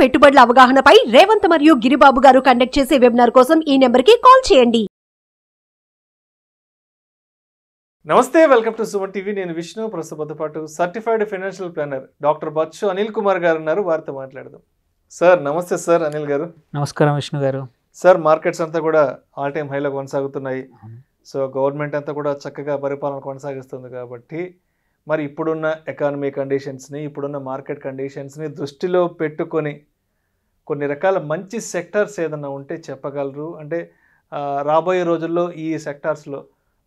పెట్టుబడుల అవగాహనపై రేవంత్ మరియు గిరిబాబు గారు కండక్ట్ చేసే వెబినార్ కోసం ఈ నెంబర్కి కాల్ చేయండి నమస్తే వెల్కమ్ టు సుమన్ టీవీ నేను విష్ణు ప్రస్తుత పాటు certified financial planner doctor Bachchu Anil Kumar గారు ఉన్నారు వారితో మాట్లాడదాం సార్ నమస్తే సార్ అనిల్ గారు నమస్కారం విష్ణు గారు సార్ మార్కెట్స్ అంతా కూడా ఆల్ టైమ్ హైలో కొనసాగుతున్నాయి సో గవర్నమెంట్ అంతా కూడా చక్కగా పరిపాలన కొనసాగిస్తుంది కాబట్టి మరి ఇప్పుడున్న ఎకానమీ కండిషన్స్ని ఇప్పుడున్న మార్కెట్ కండిషన్స్ని దృష్టిలో పెట్టుకొని కొన్ని రకాల మంచి సెక్టార్స్ ఏదైనా ఉంటే చెప్పగలరు అంటే రాబోయే రోజుల్లో ఈ సెక్టార్స్లో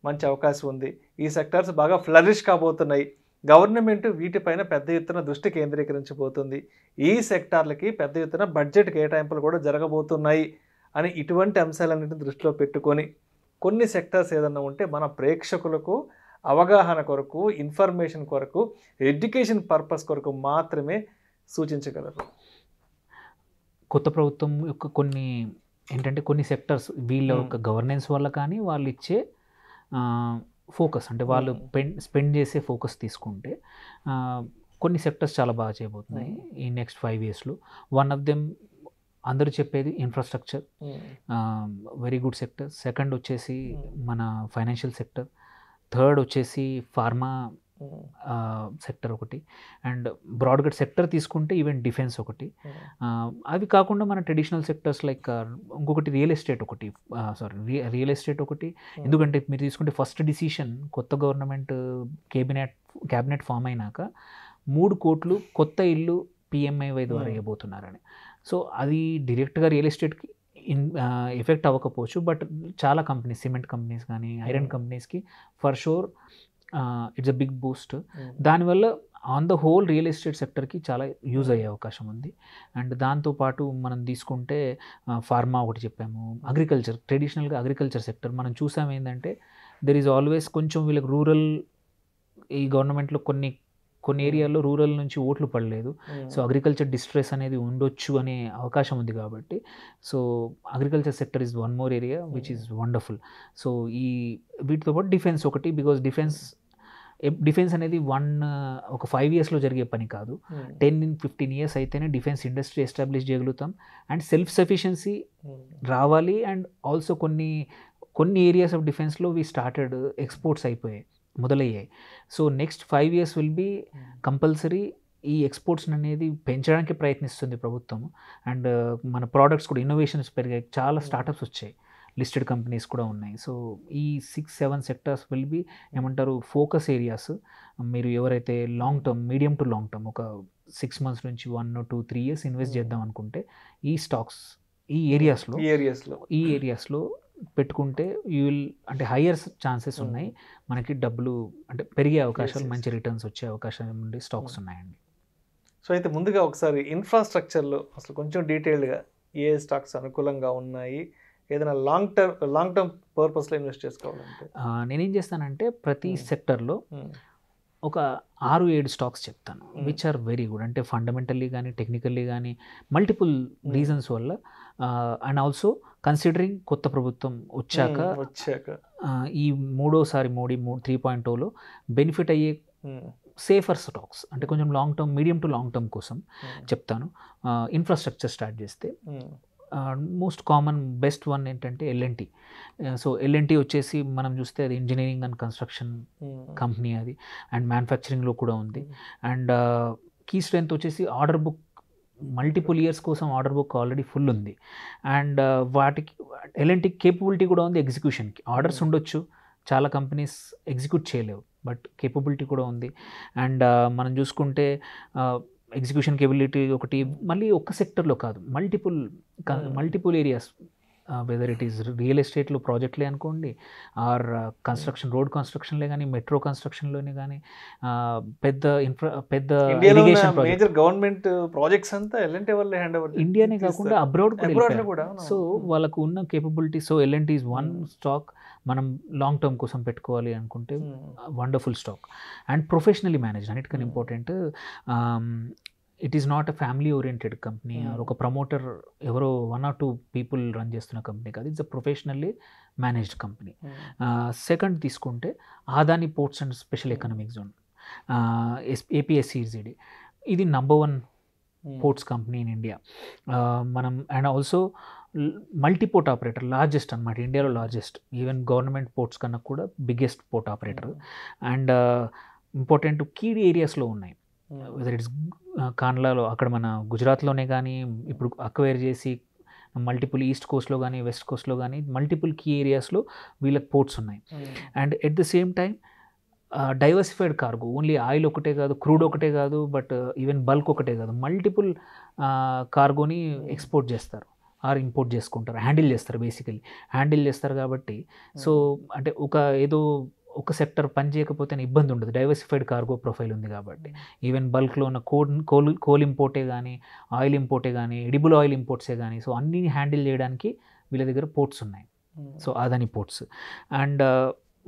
మంచి అవకాశం ఉంది ఈ సెక్టార్స్ బాగా ఫ్లరిష్ కాబోతున్నాయి గవర్నమెంట్ వీటిపైన పెద్ద ఎత్తున దృష్టి కేంద్రీకరించబోతుంది ఈ సెక్టార్లకి పెద్ద ఎత్తున బడ్జెట్ కేటాయింపులు కూడా జరగబోతున్నాయి అని ఇటువంటి అంశాలన్నింటిని దృష్టిలో పెట్టుకొని కొన్ని సెక్టార్స్ ఏదన్నా ఉంటే మన ప్రేక్షకులకు అవగాహన కొరకు ఇన్ఫర్మేషన్ కొరకు ఎడ్యుకేషన్ పర్పస్ కొరకు మాత్రమే సూచించగలరు కొత్త ప్రభుత్వం యొక్క కొన్ని ఏంటంటే కొన్ని సెక్టర్స్ వీళ్ళ hmm. యొక్క గవర్నెన్స్ వల్ల కానీ వాళ్ళు ఇచ్చే ఫోకస్ అంటే hmm. వాళ్ళు స్పెండ్ చేసే ఫోకస్ తీసుకుంటే కొన్ని సెక్టర్స్ చాలా బాగా చేయబోతున్నాయి hmm. ఈ నెక్స్ట్ ఫైవ్ ఇయర్స్లో వన్ ఆఫ్ దెమ్ అందరూ చెప్పేది infrastructure very good sector second వచ్చేసి మన ఫైనాన్షియల్ సెక్టర్ థర్డ్ వచ్చేసి ఫార్మా సెక్టర్ ఒకటి అండ్ బ్రాడ్గడ్ సెక్టర్ తీసుకుంటే ఈవెన్ డిఫెన్స్ ఒకటి అవి కాకుండా మన ట్రెడిషనల్ సెక్టర్స్ లైక్ ఇంకొకటి రియల్ ఎస్టేట్ ఒకటి సారీ రియల్ ఎస్టేట్ ఒకటి ఎందుకంటే మీరు తీసుకుంటే ఫస్ట్ డిసిషన్ కొత్త గవర్నమెంట్ కేబినెట్ క్యాబినెట్ ఫామ్ అయినాక మూడు కోట్లు కొత్త ఇల్లు పిఎంఐవై ద్వారా ఇవ్వబోతున్నారని సో అది డైరెక్ట్గా రియల్ ఎస్టేట్కి ఇన్ ఎఫెక్ట్ అవ్వకపోవచ్చు బట్ చాలా కంపెనీస్ సిమెంట్ కంపెనీస్ కానీ ఐరన్ hmm. కంపెనీస్కి for sure it's a big boost hmm. దానివల్ల on the whole real estate సెక్టర్కి చాలా యూజ్ అయ్యే అవకాశం ఉంది అండ్ దాంతోపాటు మనం తీసుకుంటే ఫార్మా ఒకటి చెప్పాము అగ్రికల్చర్ ట్రెడిషనల్గా అగ్రికల్చర్ సెక్టర్ మనం చూసాం ఏంటంటే దెర్ ఈజ్ ఆల్వేస్ కొంచెం వీళ్ళకి రూరల్ ఈ గవర్నమెంట్లో కొన్ని కొన్ని hmm. ఏరియాల్లో రూరల్ నుంచి ఓట్లు పడలేదు hmm. సో అగ్రికల్చర్ డిస్ట్రెస్ అనేది ఉండొచ్చు అనే అవకాశం ఉంది కాబట్టి so agriculture sector is one more area hmm. Which is wonderful so ఈ వీటితో పాటు డిఫెన్స్ ఒకటి బికాజ్ డిఫెన్స్ డిఫెన్స్ అనేది వన్ ఒక ఫైవ్ ఇయర్స్లో జరిగే పని కాదు టెన్ ఇన్ ఫిఫ్టీన్ ఇయర్స్ అయితేనే డిఫెన్స్ ఇండస్ట్రీ ఎస్టాబ్లిష్ చేయగలుగుతాం అండ్ సెల్ఫ్ సఫిషియన్సీ రావాలి అండ్ ఆల్సో కొన్ని కొన్ని ఏరియాస్ ఆఫ్ డిఫెన్స్లో వీ స్టార్టెడ్ ఎక్స్పోర్ట్స్ అయిపోయాయి మొదలయ్యాయి so next five years will be compulsory ఈ ఎక్స్పోర్ట్స్ అనేది పెంచడానికి ప్రయత్నిస్తుంది ప్రభుత్వం అండ్ uh, మన ప్రోడక్ట్స్ కూడా ఇన్నోవేషన్స్ పెరిగాయి చాలా స్టార్టప్స్ hmm. వచ్చాయి లిస్టెడ్ కంపెనీస్ కూడా ఉన్నాయి సో ఈ six seven sectors will be ఏమంటారు ఫోకస్ ఏరియాస్ మీరు ఎవరైతే long term medium to long term ఒక సిక్స్ మంత్స్ నుంచి one two three years invest చేద్దాం అనుకుంటే ఈ స్టాక్స్ ఈ ఏరియాస్లో ఏరియాస్లో ఈ ఏరియాస్లో పెట్టుకుంటే యూ విల్ అంటే హయ్యర్ ఛాన్సెస్ hmm. ఉన్నాయి మనకి డబ్బులు అంటే పెరిగే అవకాశాలు మంచి రిటర్న్స్ వచ్చే అవకాశం ఉండి స్టాక్స్ hmm. ఉన్నాయండి సో అయితే ముందుగా ఒకసారి ఇన్ఫ్రాస్ట్రక్చర్లో అసలు కొంచెం డీటెయిల్డ్గా ఏ స్టాక్స్ అనుకూలంగా ఉన్నాయి ఏదైనా లాంగ్ టర్మ్ లాంగ్ టర్మ్ పర్పస్లో ఇన్వెస్ట్ చేసుకోవాలంటే నేనేం చేస్తానంటే ప్రతి సెక్టర్లో hmm. ఒక ఆరు ఏడు స్టాక్స్ చెప్తాను విచ్ ఆర్ వెరీ గుడ్ అంటే ఫండమెంటల్లీ కానీ టెక్నికల్లీ కానీ మల్టిపుల్ రీజన్స్ వల్ల అండ్ ఆల్సో కన్సిడరింగ్ కొత్త ప్రభుత్వం వచ్చాక వచ్చాక ఈ మూడోసారి మోడీ త్రీ పాయింట్ టూలో బెనిఫిట్ అయ్యే సేఫర్ స్టాక్స్ అంటే కొంచెం long term medium to long term కోసం చెప్తాను ఇన్ఫ్రాస్ట్రక్చర్ స్టార్ట్ చేస్తే మోస్ట్ కామన్ బెస్ట్ వన్ ఏంటంటే ఎల్ఎన్టీ సో ఎల్ఎన్టీ వచ్చేసి మనం చూస్తే అది ఇంజనీరింగ్ అండ్ కన్స్ట్రక్షన్ కంపెనీ అది అండ్ మ్యానుఫ్యాక్చరింగ్లో కూడా ఉంది అండ్ కీ స్ట్రెంత్ వచ్చేసి ఆర్డర్ బుక్ మల్టిపుల్ ఇయర్స్ కోసం ఆర్డర్ బుక్ ఆల్రెడీ ఫుల్ ఉంది అండ్ uh, వాటికి ఎలాంటి కేపబిలిటీ కూడా ఉంది ఎగ్జిక్యూషన్కి ఆర్డర్స్ hmm. ఉండొచ్చు చాలా కంపెనీస్ ఎగ్జిక్యూట్ చేయలేవు బట్ కేపబిలిటీ కూడా ఉంది అండ్ uh, మనం చూసుకుంటే uh, ఎగ్జిక్యూషన్ కేబిలిటీ ఒకటి మళ్ళీ ఒక్క సెక్టర్లో కాదు multiple hmm. Multiple areas whether it is real ఎస్టేట్లో ప్రాజెక్ట్లే అనుకోండి ఆర్ కన్స్ట్రక్షన్ రోడ్ కన్స్ట్రక్షన్లే కానీ మెట్రో కన్స్ట్రక్షన్లోనే కానీ పెద్ద ఇన్ఫ్రా పెద్ద మేజర్ గవర్నమెంట్ ప్రాజెక్ట్స్ అంతా ఎల్ఎన్టీ వాళ్ళే హ్యాండ్ ఓవర్ ఇండియానే కాకుండా అబ్రాడ్ కూడా సో వాళ్ళకు ఉన్న capability so LNT is one stock మనం లాంగ్ టర్మ్ కోసం పెట్టుకోవాలి అనుకుంటే wonderful stock and professionally manage అన్నిటికన్నా important it is not a family oriented company ఒక ప్రమోటర్ ఎవరో one or two people run చేస్తున్న కంపెనీ కాదు it's a professionally managed company second తీసుకుంటే Adani ports and special economic zone yes ఏపీఎస్సిజిడి ఇది number one ports company in India మనం and also multiport operator largest అనమాట ఇండియాలో లార్జెస్ట్ ఈవెన్ గవర్నమెంట్ పోర్ట్స్ కన్నా కూడా biggest port operator and important key ఏరియాస్లో ఉన్నాయి whether it's కాన్లాలో అక్కడ మన గుజరాత్లోనే కానీ ఇప్పుడు అక్వైర్ చేసి మల్టిపుల్ ఈస్ట్ కోస్ట్లో కానీ వెస్ట్ కోస్ట్లో కానీ మల్టిపుల్ కీ ఏరియాస్లో వీళ్ళకి పోర్ట్స్ ఉన్నాయి and at the same time diversified cargo only oil ఒకటే కాదు క్రూడ్ ఒకటే కాదు బట్ ఈవెన్ బల్క్ ఒకటే కాదు మల్టిపుల్ కార్గోని ఎక్స్పోర్ట్ చేస్తారు ఆర్ ఇంపోర్ట్ చేసుకుంటారు హ్యాండిల్ చేస్తారు బేసికలీ హ్యాండిల్ చేస్తారు కాబట్టి సో hmm. అంటే ఒక ఏదో ఒక సెక్టర్ పనిచేయకపోతే ఇబ్బంది ఉండదు డైవర్సిఫైడ్ కార్గో ప్రొఫైల్ ఉంది కాబట్టి ఈవెన్ బల్క్లో ఉన్న కోల్ కోల్ కోల్ ఇంపోర్టే కానీ ఆయిల్ ఇంపోర్టే కానీ ఎడిబుల్ ఆయిల్ ఇంపోర్ట్సే కానీ సో అన్నీ హ్యాండిల్ చేయడానికి వీళ్ళ దగ్గర పోర్ట్స్ ఉన్నాయి so Adani ports and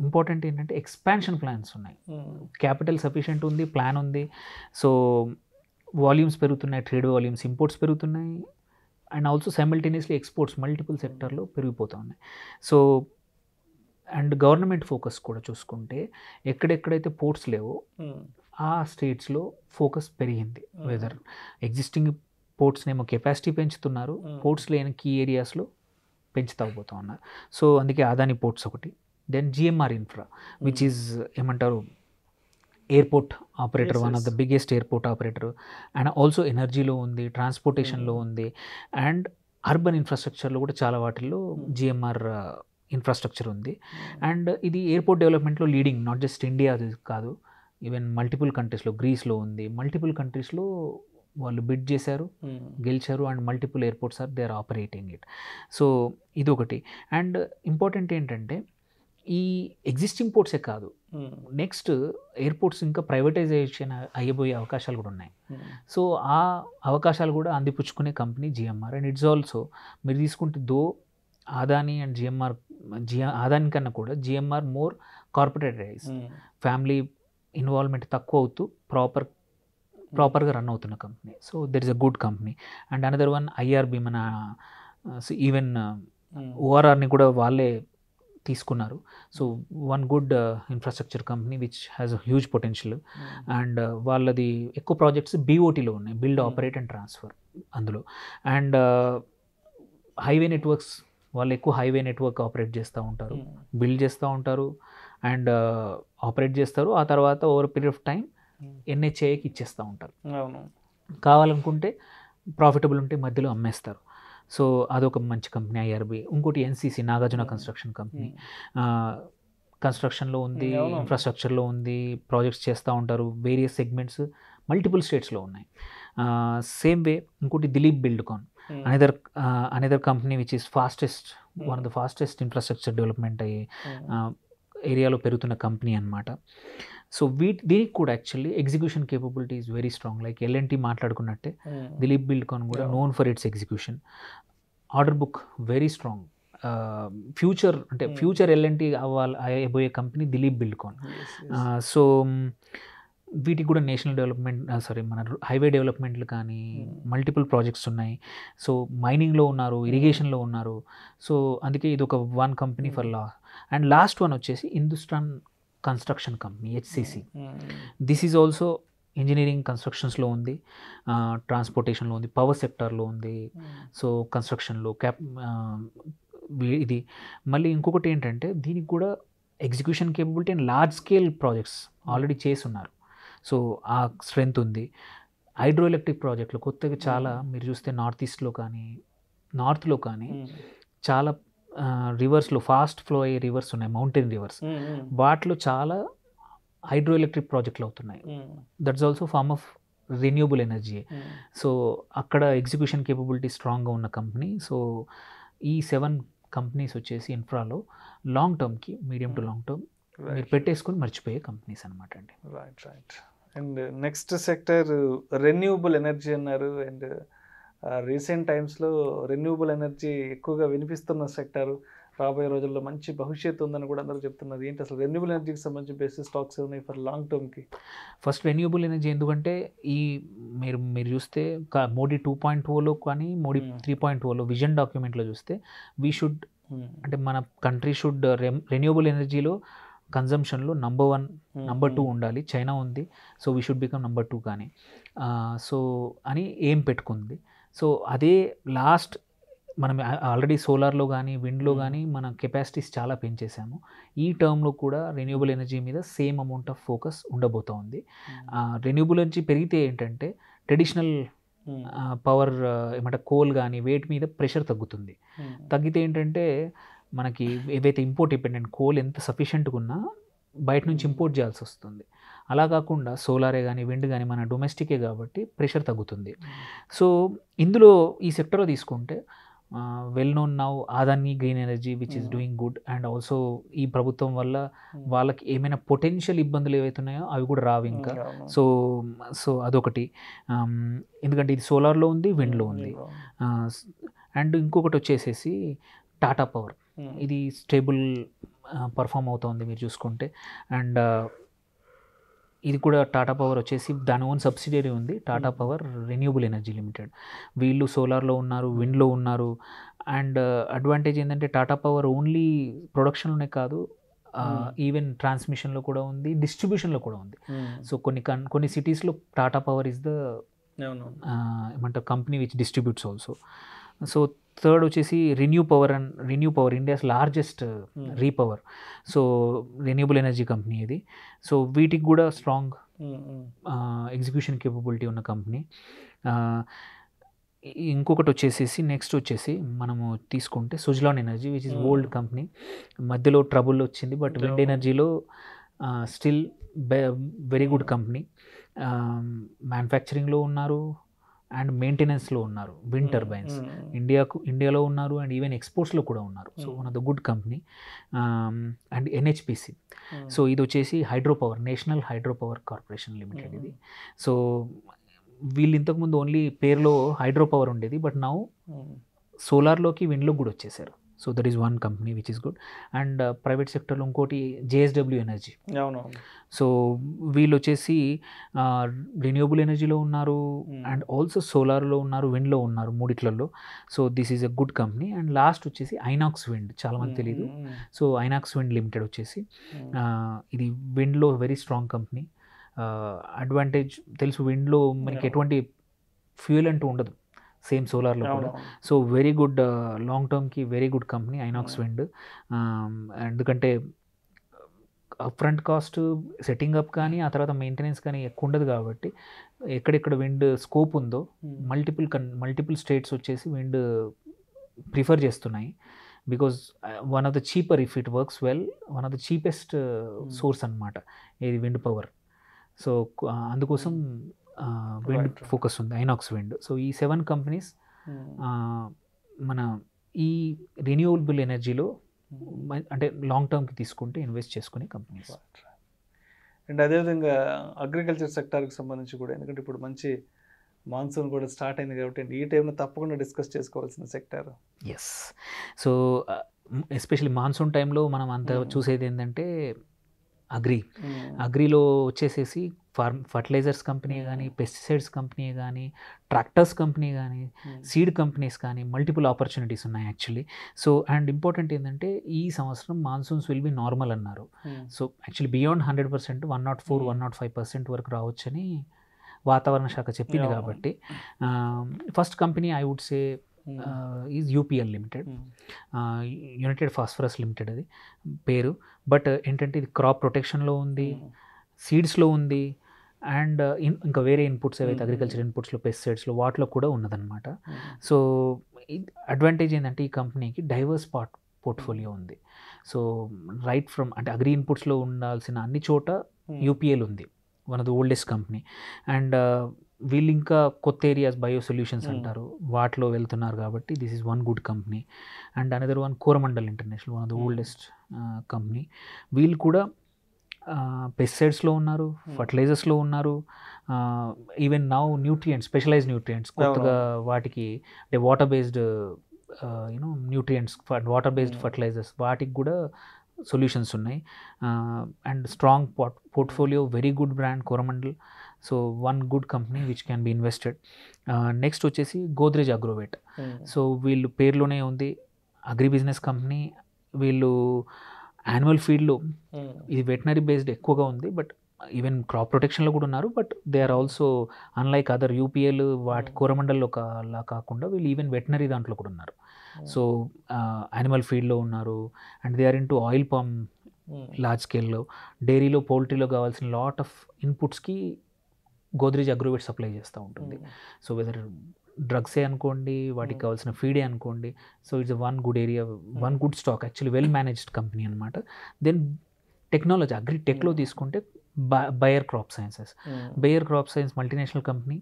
important ఏంటంటే ఎక్స్పాన్షన్ ప్లాన్స్ ఉన్నాయి క్యాపిటల్ hmm. సఫిషియెంట్ ఉంది ప్లాన్ ఉంది సో వాల్యూమ్స్ పెరుగుతున్నాయి ట్రేడ్ వాల్యూమ్స్ ఇంపోర్ట్స్ పెరుగుతున్నాయి and also simultaneously exports multiple సెక్టర్లో పెరిగిపోతూ ఉన్నాయి సో అండ్ గవర్నమెంట్ ఫోకస్ కూడా చూసుకుంటే ఎక్కడెక్కడైతే పోర్ట్స్ లేవో ఆ స్టేట్స్లో ఫోకస్ పెరిగింది వెదర్ ఎగ్జిస్టింగ్ పోర్ట్స్ నేమో కెపాసిటీ పెంచుతున్నారు పోర్ట్స్ లేని కీ ఏరియాస్లో పెంచుతా పోతా ఉన్నారు సో అందుకే అదాని పోర్ట్స్ ఒకటి then GMR infra which is ఏమంటారు airport operator one of the biggest airport operator and also ఎనర్జీలో ఉంది ట్రాన్స్పోర్టేషన్లో ఉంది అండ్ అర్బన్ ఇన్ఫ్రాస్ట్రక్చర్లో కూడా చాలా వాటిల్లో జిఎంఆర్ ఇన్ఫ్రాస్ట్రక్చర్ ఉంది అండ్ hmm. ఇది ఎయిర్పోర్ట్ డెవలప్మెంట్లో లీడింగ్ నాట్ జస్ట్ ఇండియా కాదు ఈవెన్ మల్టిపుల్ కంట్రీస్లో గ్రీస్లో ఉంది మల్టిపుల్ కంట్రీస్లో వాళ్ళు బిడ్ చేశారు hmm. గెలిచారు and multiple airports or they are operating it so ఇది ఒకటి అండ్ ఇంపార్టెంట్ ఏంటంటే ఈ ఎగ్జిస్టింగ్ పోర్ట్సే కాదు నెక్స్ట్ hmm. ఎయిర్పోర్ట్స్ ఇంకా ప్రైవేటైజేషన్ అయ్యబోయే అవకాశాలు కూడా ఉన్నాయి సో ఆ అవకాశాలు కూడా అందిపుచ్చుకునే company GMR and it's also మీరు తీసుకుంటే దో ఆదాని అండ్ జిఎంఆర్ జిఎ ఆదాని కన్నా కూడా GMR more corporatize hmm. Family involvement తక్కువ అవుతూ ప్రాపర్ ప్రాపర్గా రన్ అవుతున్న company so there is a good company and another one IRB మన ఈవెన్ hmm. ఓఆర్ఆర్ని కూడా వాళ్ళే తీసుకున్నారు so one good infrastructure company which has huge potential and వాళ్ళది ఎక్కువ ప్రాజెక్ట్స్ బీఓటీలో ఉన్నాయి బిల్డ్ ఆపరేట్ అండ్ ట్రాన్స్ఫర్ అందులో అండ్ హైవే నెట్వర్క్స్ వాళ్ళు ఎక్కువ హైవే నెట్వర్క్ ఆపరేట్ చేస్తూ ఉంటారు hmm. బిల్డ్ చేస్తూ ఉంటారు అండ్ ఆపరేట్ చేస్తారు ఆ తర్వాత over period of time hmm. ఎన్హెచ్ఏకి ఇచ్చేస్తూ ఉంటారు కావాలనుకుంటే ప్రాఫిటబుల్ ఉంటే మధ్యలో అమ్మేస్తారు సో అదొక మంచి కంపెనీ ఐఆర్బి ఇంకోటి NCC Nagarjuna hmm. Construction company కన్స్ట్రక్షన్లో ఉంది ఇన్ఫ్రాస్ట్రక్చర్లో ఉంది ప్రాజెక్ట్స్ చేస్తూ ఉంటారు వేరియస్ సెగ్మెంట్స్ మల్టిపుల్ స్టేట్స్లో ఉన్నాయి సేమ్ వే ఇంకోటి Dilip Buildcon another another company which is fastest one of the fastest infrastructure development అయ్యే ఏరియాలో పెరుగుతున్న కంపెనీ అనమాట సో వీటి దీనికి కూడా actually execution capability is very strong like LNT మాట్లాడుకున్నట్టే దిలీప్ hmm. బిల్కాన్ కూడా known for its execution order book very strong future అంటే ఫ్యూచర్ ఎల్ఎన్టీ అవ్వాలి అయ్యబోయే కంపెనీ దిలీప్ బిల్కాన్ సో వీటికి కూడా నేషనల్ డెవలప్మెంట్ సారీ మన హైవే డెవలప్మెంట్లు కానీ hmm. మల్టిపుల్ ప్రాజెక్ట్స్ ఉన్నాయి సో మైనింగ్లో ఉన్నారు hmm. ఇరిగేషన్లో ఉన్నారు సో అందుకే ఇది ఒక వన్ కంపెనీ ఫర్ hmm. లా అండ్ లాస్ట్ వన్ వచ్చేసి Hindustan construction company HCC this is also engineering కన్స్ట్రక్షన్స్లో ఉంది ట్రాన్స్పోర్టేషన్లో ఉంది పవర్ సెక్టార్లో ఉంది సో కన్స్ట్రక్షన్లో క్యాప్ ఇది మళ్ళీ ఇంకొకటి ఏంటంటే దీనికి కూడా execution capability and large scale projects already చేసి ఉన్నారు సో ఆ స్ట్రెంగ్త్ ఉంది హైడ్రో ఎలక్ట్రిక్ ప్రాజెక్టులు కొత్తగా చాలా మీరు చూస్తే నార్త్ ఈస్ట్లో కానీ నార్త్లో కానీ చాలా రివర్స్లో ఫాస్ట్ ఫ్లో అయ్యే రివర్స్ ఉన్నాయి మౌంటైన్ రివర్స్ వాటిలో చాలా హైడ్రో ఎలక్ట్రిక్ ప్రాజెక్టులు అవుతున్నాయి that's also form of renewable energy so అక్కడ ఎగ్జిక్యూషన్ కేపబిలిటీ స్ట్రాంగ్గా ఉన్న కంపెనీ సో ఈ సెవెన్ కంపెనీస్ వచ్చేసి ఇన్ఫ్రాలో లాంగ్ టర్మ్కి మీడియం టు లాంగ్ టర్మ్ మీరు పెట్టేసుకొని మర్చిపోయే కంపెనీస్ అనమాట అండి right right and next sector renewable energy అన్నారు అండ్ రీసెంట్ టైమ్స్లో రెన్యూబుల్ ఎనర్జీ ఎక్కువగా వినిపిస్తున్న సెక్టర్ రాబోయే రోజుల్లో మంచి భవిష్యత్తు ఉందని కూడా అందరూ చెప్తున్నారు ఏంటి అసలు రెన్యూబుల్ ఎనర్జీకి సంబంధించి బేసిస్ స్టాక్స్ ఉన్నాయి ఫర్ లాంగ్ టర్మ్కి ఫస్ట్ రెన్యూబుల్ ఎనర్జీ ఎందుకంటే ఈ మీరు మీరు చూస్తే మోడీ టూ పాయింట్ టూలో కానీ మోడీ త్రీ పాయింట్ టూలో విజన్ డాక్యుమెంట్లో చూస్తే వీ షుడ్ అంటే మన కంట్రీ షుడ్ రెన్యూబుల్ ఎనర్జీలో కన్జంప్షన్లో నంబర్ వన్ నంబర్ టూ ఉండాలి చైనా ఉంది so we should become number two కానీ సో అని ఏం పెట్టుకుంది సో అదే లాస్ట్ మనం ఆల్రెడీ సోలార్లో కానీ విండ్లో hmm. కానీ మన కెపాసిటీస్ చాలా పెంచేసాము ఈ టర్మ్లో కూడా రెన్యూబుల్ ఎనర్జీ మీద సేమ్ అమౌంట్ ఆఫ్ ఫోకస్ ఉండబోతోంది రెన్యూబుల్ ఎనర్జీ పెరిగితే ఏంటంటే ట్రెడిషనల్ పవర్ ఏమంటే కోల్ కానీ వేటి మీద ప్రెషర్ తగ్గుతుంది hmm. తగ్గితే ఏంటంటే మనకి ఏవైతే ఇంపోర్ట్ డిపెండెంట్ కోల్ ఎంత సఫిషియెంట్గా ఉన్నా బయట నుంచి ఇంపోర్ట్ చేయాల్సి వస్తుంది అలా కాకుండా సోలారే కానీ విండ్ కానీ మన డొమెస్టికే కాబట్టి ప్రెషర్ తగ్గుతుంది సో ఇందులో ఈ సెక్టర్లో తీసుకుంటే well known now Adani green energy which is doing good and also ఈ ప్రభుత్వం వల్ల hmm. వాళ్ళకి ఏమైనా పొటెన్షియల్ ఇబ్బందులు ఉన్నాయో అవి కూడా రావు hmm, ఇంకా సో సో అదొకటి ఎందుకంటే ఇది సోలార్లో ఉంది విండ్లో hmm, ఉంది అండ్ ఇంకొకటి వచ్చేసేసి టాటా పవర్ ఇది స్టేబుల్ పర్ఫామ్ అవుతుంది మీరు చూసుకుంటే అండ్ ఇది కూడా టాటా పవర్ వచ్చేసి దాని ఓన్ సబ్సిడరీ ఉంది Tata hmm. Power renewable energy limited వీళ్ళు సోలార్లో ఉన్నారు విండ్లో ఉన్నారు అండ్ అడ్వాంటేజ్ ఏంటంటే టాటా పవర్ ఓన్లీ ప్రొడక్షన్లోనే కాదు hmm. ఈవెన్ ట్రాన్స్మిషన్లో కూడా ఉంది డిస్ట్రిబ్యూషన్లో కూడా ఉంది hmm. సో కొన్ని కన్ కొన్ని సిటీస్లో టాటా పవర్ ఇస్ ద ఏమంటారు company which distributes also so third వచ్చేసి ReNew power and ReNew power India's largest hmm. Repower so renewable energy company ఇది సో వీటికి కూడా స్ట్రాంగ్ ఎగ్జిక్యూషన్ కేపబిలిటీ ఉన్న కంపెనీ ఇంకొకటి వచ్చేసేసి నెక్స్ట్ వచ్చేసి మనము తీసుకుంటే Suzlon energy which is old company మధ్యలో ట్రబుల్ వచ్చింది బట్ విండ్ ఎనర్జీలో స్టిల్ వెరీ గుడ్ కంపెనీ మ్యానుఫ్యాక్చరింగ్లో ఉన్నారు అండ్ మెయింటెనెన్స్లో ఉన్నారు విండ్ టర్బైన్స్ ఇండియాకు ఇండియాలో ఉన్నారు అండ్ ఈవెన్ ఎక్స్పోర్ట్స్లో కూడా ఉన్నారు so one of the good company and NHPC so ఇది వచ్చేసి hydro power national hydro power corporation limited ఇది సో వీళ్ళు ఇంతకుముందు ఓన్లీ పేర్లో హైడ్రో పవర్ ఉండేది బట్ నౌ సోలార్లోకి విండ్లోకి కూడా వచ్చేసారు so that is one company which is good and private సెక్టర్లో ఇంకోటి జేఎస్డబ్ల్యూ ఎనర్జీ అవును సో వీళ్ళు వచ్చేసి రిన్యూబుల్ ఎనర్జీలో ఉన్నారు అండ్ ఆల్సో సోలార్లో ఉన్నారు విండ్లో ఉన్నారు మూడిట్లలో so this is a good company and last వచ్చేసి ఐనాక్స్ విండ్ చాలామంది తెలియదు సో ఐనాక్స్ విండ్ లిమిటెడ్ వచ్చేసి ఇది విండ్లో వెరీ స్ట్రాంగ్ కంపెనీ అడ్వాంటేజ్ తెలుసు విండ్లో మనకి ఎటువంటి ఫ్యూయల్ అంటూ ఉండదు సేమ్ సోలార్లో కూడా సో వెరీ గుడ్ లాంగ్ టర్మ్కి very good company Inox wind ఎందుకంటే ఫ్రంట్ కాస్ట్ సెట్టింగ్ అప్ కానీ ఆ తర్వాత మెయింటెనెన్స్ కానీ ఎక్కువ ఉండదు కాబట్టి ఎక్కడెక్కడ విండ్ స్కోప్ ఉందో మల్టిపుల్ కన్ మల్టిపుల్ స్టేట్స్ వచ్చేసి విండ్ ప్రిఫర్ చేస్తున్నాయి because one of the cheaper if it works well one of the cheapest source అనమాట ఇది విండ్ పవర్ సో అందుకోసం విండ్ ఫోకస్ ఉంది ఐనాక్స్ విండ్ సో ఈ సెవెన్ కంపెనీస్ hmm. మన ఈ రెన్యూవబుల్ ఎనర్జీలో hmm. అంటే లాంగ్ టర్మ్కి తీసుకుంటే ఇన్వెస్ట్ చేసుకునే కంపెనీస్ అండ్ అదేవిధంగా అగ్రికల్చర్ సెక్టార్కి సంబంధించి కూడా ఎందుకంటే ఇప్పుడు మంచి మాన్సూన్ కూడా స్టార్ట్ అయింది కాబట్టి ఈ టైంలో తప్పకుండా డిస్కస్ చేసుకోవాల్సిన sector yes so especially monsoon టైంలో మనం అంత hmm. చూసేది ఏంటంటే అగ్రి అగ్రిలో వచ్చేసేసి ఫర్ ఫర్టిలైజర్స్ కంపెనీ కానీ పెస్టిసైడ్స్ కంపెనీ కానీ ట్రాక్టర్స్ కంపెనీ కానీ hmm. సీడ్ కంపెనీస్ కానీ మల్టిపుల్ ఆపర్చునిటీస్ ఉన్నాయి యాక్చువల్లీ సో అండ్ ఇంపార్టెంట్ ఏంటంటే ఈ సంవత్సరం మాన్సూన్స్ విల్ బి నార్మల్ అన్నారు hmm. So actually beyond hundred percent one not four hmm. One not five percent వరకు రావచ్చని వాతావరణ శాఖ చెప్పింది కాబట్టి first company I would say is UPL limited united phosphorus limited అది పేరు బట్ ఏంటంటే ఇది క్రాప్ ప్రొటెక్షన్లో ఉంది సీడ్స్లో ఉంది అండ్ ఇన్ ఇంకా వేరే ఇన్పుట్స్ ఏవైతే అగ్రికల్చర్ ఇన్పుట్స్లో పెస్టిసైడ్స్లో వాటిలో కూడా ఉన్నదన్నమాట సో అడ్వాంటేజ్ ఏంటంటే ఈ కంపెనీకి డైవర్స్ పార్ట్ పోర్ట్ఫోలియో ఉంది సో రైట్ ఫ్రమ్ అంటే అగ్రి ఇన్పుట్స్లో ఉండాల్సిన అన్ని చోట యూపీఎల్ ఉంది one of the oldest company and వీళ్ళు ఇంకా కొత్త ఏరియాస్ బయో సొల్యూషన్స్ అంటారు వాటిలో వెళ్తున్నారు కాబట్టి this is one good company and another one Coromandel international one of the oldest company వీళ్ళు కూడా పెస్టిసైడ్స్లో ఉన్నారు ఫర్టిలైజర్స్లో hmm. ఉన్నారు even now nutrients specialize nutrients కొత్తగా వాటికి అంటే water based you know nutrients water based fertilizers వాటికి కూడా సొల్యూషన్స్ ఉన్నాయి and strong port portfolio very good brand Coromandel so one good company which can be invested next వచ్చేసి గోద్రేజ్ అగ్రోవేట్ సో వీళ్ళు పేర్లోనే ఉంది అగ్రి బిజినెస్ కంపెనీ వీళ్ళు యానిమల్ ఫీల్డ్లో hmm. ఇది వెటనరీ బేస్డ్ ఎక్కువగా ఉంది బట్ ఈవెన్ క్రాప్ ప్రొటెక్షన్లో కూడా ఉన్నారు but they are also unlike other UPL వాటి hmm. కోరమండల్లో ఒకలా కాకుండా వీళ్ళు ఈవెన్ వెటనరీ దాంట్లో కూడా ఉన్నారు సో యానిమల్ ఫీల్డ్లో ఉన్నారు and they are into oil palm large స్కేల్లో డైరీలో పౌల్ట్రీలో కావాల్సిన లాట్ ఆఫ్ ఇన్పుట్స్కి గోద్రేజ్ అగ్రోవేట్ సప్లై చేస్తూ ఉంటుంది సో hmm. వెదర్ డ్రగ్సే అనుకోండి వాటికి hmm. కావాల్సిన ఫీడే అనుకోండి so it's one good area one good stock actually well managed company అనమాట దెన్ టెక్నాలజీ అగ్రి టెక్లో తీసుకుంటే Bayer crop sciences Bayer crop science multinational company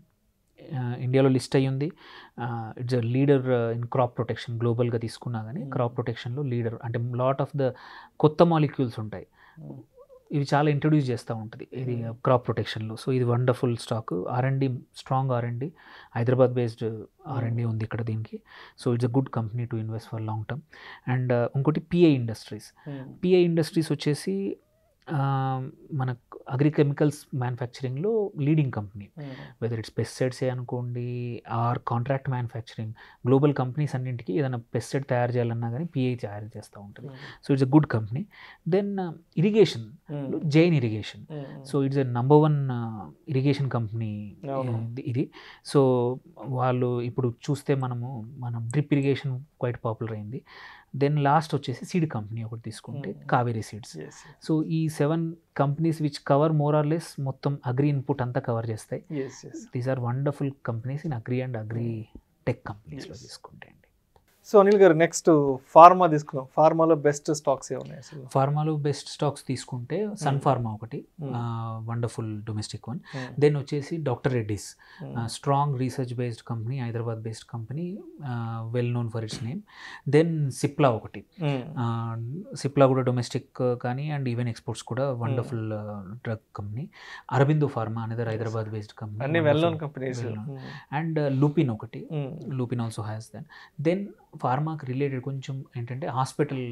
ఇండియాలో లిస్ట్ అయ్యి ఉంది it's a leader in crop protection గ్లోబల్గా తీసుకున్నా కానీ క్రాప్ ప్రొటెక్షన్లో లీడర్ అంటే లాట్ ఆఫ్ ద కొత్త మాలిక్యూల్స్ ఉంటాయి hmm. ఇవి చాలా ఇంట్రడ్యూస్ చేస్తూ ఉంటుంది ఇది క్రాప్ ప్రొటెక్షన్లో సో ఇది wonderful stock R and D strong R and D Hyderabad based R and D ఉంది ఇక్కడ దీనికి so it's a good company to invest for long term and ఇంకోటి పిఐ ఇండస్ట్రీస్ పిఐ ఇండస్ట్రీస్ వచ్చేసి మన అగ్రికెమికల్స్ మ్యానుఫ్యాక్చరింగ్లో లీడింగ్ కంపెనీ వెదర్ ఇట్స్ పెస్టిసైడ్సే అనుకోండి or contract manufacturing global companies అన్నింటికి ఏదైనా పెస్టిసైడ్ తయారు చేయాలన్నా కానీ పిఐ తయారు చేస్తూ ఉంటుంది so it's a good company then irrigation Jain irrigation so it's a number one irrigation company ఇది సో వాళ్ళు ఇప్పుడు చూస్తే మనము మనం డ్రిప్ ఇరిగేషన్ క్వైట్ పాపులర్ అయింది దెన్ లాస్ట్ వచ్చేసి సీడ్ కంపెనీ ఒకటి తీసుకుంటే కావేరీ సీడ్స్ సో ఈ seven companies which cover more or less మొత్తం అగ్రి ఇన్పుట్ అంతా కవర్ చేస్తాయి these are wonderful companies in agri and agri tech కంపెనీస్లో తీసుకుంటే అండి సో అనిల్ గారు నెక్స్ట్ ఫార్మా తీసుకుందాం ఫార్మాలో బెస్ట్ స్టాక్స్ ఉన్నాయి అసలు ఫార్మాలో బెస్ట్ స్టాక్స్ తీసుకుంటే సన్ ఫార్మా hmm. ఒకటి వండర్ఫుల్ డొమెస్టిక్ వన్ దెన్ వచ్చేసి doctor Reddy's strong research based company Hyderabad based company well known for its name then Cipla ఒకటి సిప్లా hmm. కూడా డొమెస్టిక్ uh, కానీ అండ్ ఈవెన్ ఎక్స్పోర్ట్స్ కూడా wonderful drug company Aurobindo pharma అనేది Hyderabad based company well company and Lupin ఒకటి Lupin also has then then ఫార్మాకి related కొంచెం ఏంటంటే hospital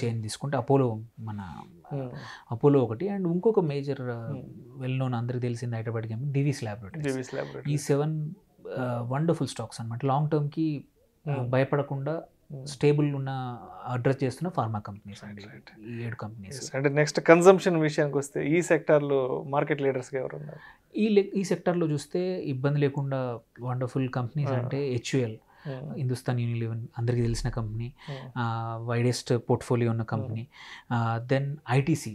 chain తీసుకుంటే అపోలో మన అపోలో ఒకటి అండ్ ఇంకొక మేజర్ వెల్ నోన్ అందరికి తెలిసింది హైదరాబాద్ గేమ్ డివిస్ ల్యాబొరేటరీస్ ఈ సెవెన్ వండర్ఫుల్ స్టాక్స్ అనమాట లాంగ్ టర్మ్కి భయపడకుండా స్టేబుల్ ఉన్న అడ్రస్ చేస్తున్న ఫార్మా కంపెనీస్ అండి ఈ ఏడు కంపెనీస్ అంటే నెక్స్ట్ కన్సంప్షన్ విషయానికి వస్తే ఈ సెక్టార్లో మార్కెట్ లీడర్స్గా ఎవరు ఉన్నారు ఈ ఈ సెక్టార్లో చూస్తే ఇబ్బంది లేకుండా వండర్ఫుల్ కంపెనీస్ అంటే హెచ్యుఎల్ హిందుస్థాన్ యూనిలివన్ అందరికీ తెలిసిన కంపెనీ వైడెస్ట్ పోర్ట్ఫోలియో ఉన్న company then ITC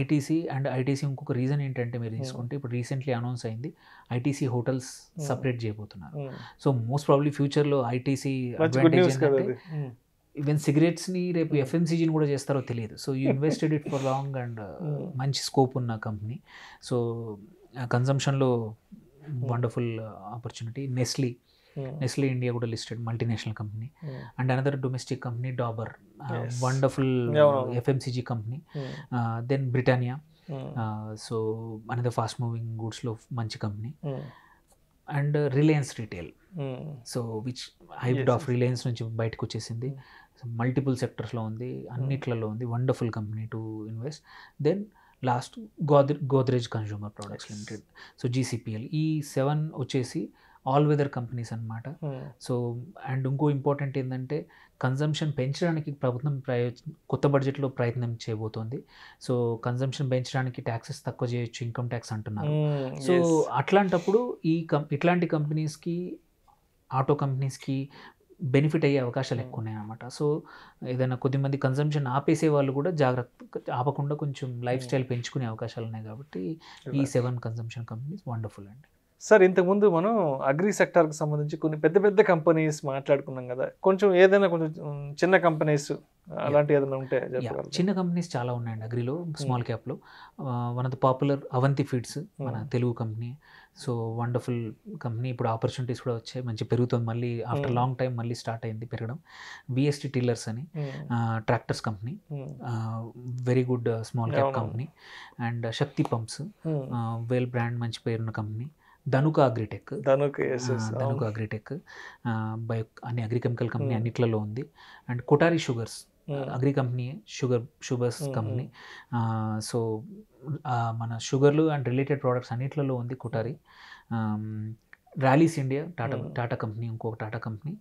ITC and ITC ఇంకొక రీజన్ ఏంటంటే మీరు hmm. తీసుకుంటే ఇప్పుడు రీసెంట్లీ అనౌన్స్ అయింది ఐటీసీ హోటల్స్ సపరేట్ చేయబోతున్నారు సో మోస్ట్ ప్రాబ్లీ ఫ్యూచర్లో ఐటీసీ అడ్వాంటేజ్ ఏంటంటే ఈవెన్ సిగరెట్స్ని hmm. రేపు ఎఫ్ఎంసీజీని hmm. కూడా చేస్తారో తెలియదు so you invested it for long and మంచి స్కోప్ ఉన్న కంపెనీ సో కన్సంప్షన్లో wonderful opportunity Nestle Hmm. Nestlé India కూడా listed multinational company hmm. And another domestic company Dabur wonderful FMCG company then Britannia so another fast moving గూడ్స్లో మంచి company and Reliance retail so which hybrid of Reliance నుంచి బయటకు వచ్చేసింది multiple hmm. సెక్టర్స్లో ఉంది అన్నిట్లలో ఉంది wonderful company to invest then last Godrej Godrej products limited so GCPL ఈ సెవెన్ వచ్చేసి ఆల్ వెదర్ కంపెనీస్ అనమాట hmm. సో అండ్ ఇంకో ఇంపార్టెంట్ ఏంటంటే కన్జంప్షన్ పెంచడానికి ప్రభుత్వం ప్రయ కొత్త బడ్జెట్లో ప్రయత్నం చేయబోతోంది సో కన్జంప్షన్ పెంచడానికి ట్యాక్సెస్ తక్కువ చేయొచ్చు ఇన్కమ్ ట్యాక్స్ అంటున్నారు hmm, సో అట్లాంటప్పుడు ఈ కం ఇట్లాంటి కంపెనీస్కి ఆటో కంపెనీస్కి బెనిఫిట్ అయ్యే అవకాశాలు hmm. ఎక్కువ ఉన్నాయి అనమాట సో ఏదైనా కొద్దిమంది కన్జంప్షన్ ఆపేసే వాళ్ళు కూడా జాగ్రత్త ఆపకుండా కొంచెం లైఫ్ స్టైల్ పెంచుకునే అవకాశాలు ఉన్నాయి కాబట్టి ఈ సెవెన్ కన్జంప్షన్ కంపెనీస్ వండర్ఫుల్ అండి సార్ ఇంతకుముందు మనం అగ్రి సెక్టార్కి సంబంధించి కొన్ని పెద్ద పెద్ద కంపెనీస్ మాట్లాడుకున్నాం కదా కొంచెం ఏదైనా కొంచెం చిన్న కంపెనీస్ అలాంటి ఏదైనా ఉంటే చిన్న కంపెనీస్ చాలా ఉన్నాయండి అగ్రిలో hmm. స్మాల్ క్యాప్లో one of the popular Avanti feeds మన Telugu company so wonderful company ఇప్పుడు ఆపర్చునిటీస్ కూడా వచ్చాయి మంచి పెరుగుతుంది మళ్ళీ ఆఫ్టర్ hmm. లాంగ్ టైం మళ్ళీ స్టార్ట్ అయింది పెరగడం విఎస్టీ టీలర్స్ అని hmm. Tractors company very good small cap company and Shakti pumps well brand మంచి పేరున్న company Dhanuka agritech Dhanuka Dhanuka agritech bio అన్ని అగ్రికెమికల్ కంపెనీ hmm. అన్నిట్లలో ఉంది and Kothari sugars hmm. Agri company sugar sugars hmm, company so మన షుగర్లు and related products అన్నిట్లలో ఉంది Kothari Rallis India Tata Tata company ఇంకొక Tata company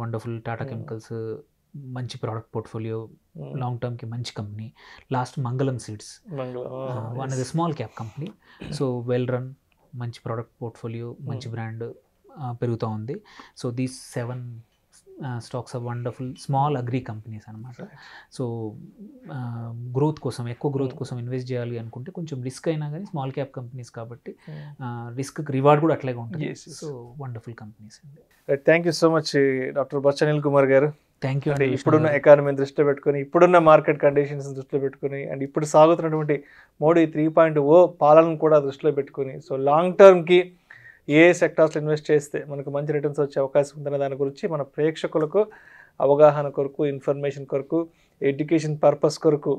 wonderful Tata chemicals మంచి ప్రోడక్ట్ పోర్ట్ఫోలియో లాంగ్ టర్మ్కి మంచి company last Mangalam seeds one the small cap company so well run మంచి product portfolio మంచి hmm. బ్రాండ్ పెరుగుతూ ఉంది so these seven stocks of wonderful small agri companies అనమాట so growth కోసం ఎక్కువ గ్రోత్ hmm. కోసం ఇన్వెస్ట్ చేయాలి అనుకుంటే కొంచెం రిస్క్ అయినా కానీ స్మాల్ క్యాప్ కంపెనీస్ కాబట్టి hmm. రిస్క్ రివార్డ్ కూడా అట్లాగే ఉంటుంది సో వండర్ఫుల్ కంపెనీస్ అండి thank you so much doctor బచ్చనిల్ కుమార్ గారు థ్యాంక్ యూ అంటే ఇప్పుడున్న ఎకానమీని దృష్టిలో పెట్టుకుని ఇప్పుడున్న మార్కెట్ కండిషన్స్ దృష్టిలో పెట్టుకుని అండ్ ఇప్పుడు సాగుతున్నటువంటి మోడీ త్రీ పాయింట్ ఓ పాలనను కూడా దృష్టిలో పెట్టుకుని సో లాంగ్ టర్మ్కి ఏ సెక్టార్స్లో ఇన్వెస్ట్ చేస్తే మనకు మంచి రిటర్న్స్ వచ్చే అవకాశం ఉందనే దాని గురించి మన ప్రేక్షకులకు అవగాహన కొరకు ఇన్ఫర్మేషన్ కొరకు ఎడ్యుకేషన్ పర్పస్ కొరకు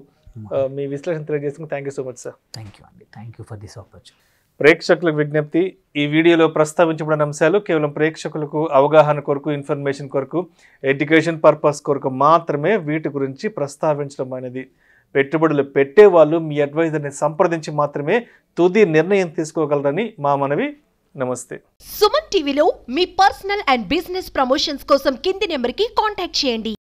మీ విశ్లేషణ తెలియజేసుకుని thank you so much sir thank you అండి thank you for this opportunity ప్రేక్షకులకు విజ్ఞప్తి ఈ వీడియోలో ప్రస్తావించబడిన అంశాలు కేవలం ప్రేక్షకులకు అవగాహన కొరకు ఇన్ఫర్మేషన్ కొరకు ఎడ్యుకేషన్ పర్పస్ కొరకు మాత్రమే వీటి గురించి ప్రస్తావించడం అనేది పెట్టుబడులు పెట్టేవాళ్ళు మీ అడ్వైజర్ని సంప్రదించి మాత్రమే తుది నిర్ణయం తీసుకోగలరని మా మనవి నమస్తే సుమన్ టీవీలో మీ పర్సనల్ అండ్ బిజినెస్ ప్రమోషన్స్ కోసం కింది నెంబర్కి కాంటాక్ట్ చేయండి